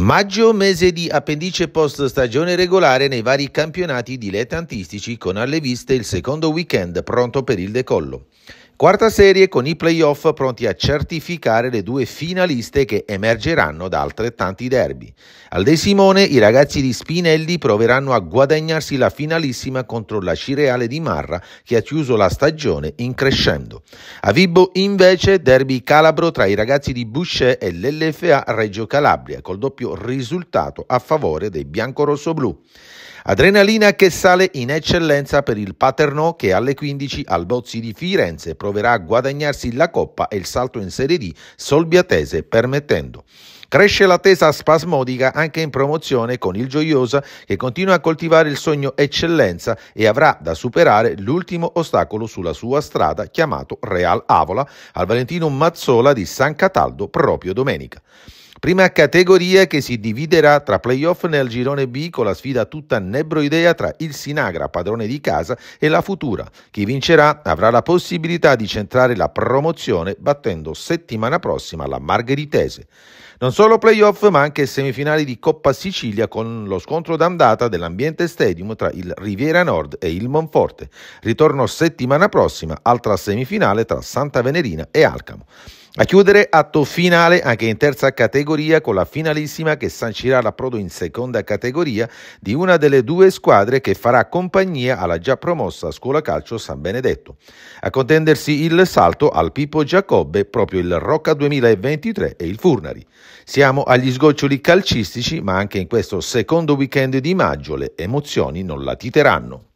Maggio mese di appendice post stagione regolare nei vari campionati dilettantistici con alle viste il secondo weekend pronto per il decollo. Quarta serie con i playoff pronti a certificare le due finaliste che emergeranno da altrettanti derby. Al De Simone i ragazzi di Spinelli proveranno a guadagnarsi la finalissima contro la Cireale di Marra che ha chiuso la stagione in crescendo. A Vibo invece derby calabro tra i ragazzi di Boucher e l'LFA Reggio Calabria col doppio risultato a favore dei biancorossoblù. Adrenalina che sale in eccellenza per il Paternò che alle 15 al Bozzi di Firenze proverà proverà a guadagnarsi la coppa e il salto in Serie D solbiatese permettendo. Cresce l'attesa spasmodica anche in promozione con il Gioiosa che continua a coltivare il sogno eccellenza e avrà da superare l'ultimo ostacolo sulla sua strada chiamato Real Avola al Valentino Mazzola di San Cataldo proprio domenica. Prima categoria che si dividerà tra playoff nel girone B con la sfida tutta nebroidea tra il Sinagra, padrone di casa, e la Futura. Chi vincerà avrà la possibilità di centrare la promozione battendo settimana prossima la Margheritese. Non solo playoff ma anche semifinali di Coppa Sicilia con lo scontro d'andata dell'ambiente stadium tra il Riviera Nord e il Monforte. Ritorno settimana prossima, altra semifinale tra Santa Venerina e Alcamo. A chiudere atto finale anche in terza categoria con la finalissima che sancirà l'approdo in seconda categoria di una delle due squadre che farà compagnia alla già promossa Scuola Calcio San Benedetto. A contendersi il salto al Pippo Giacobbe proprio il Rocca 2023 e il Furnari. Siamo agli sgoccioli calcistici ma anche in questo secondo weekend di maggio le emozioni non latiteranno.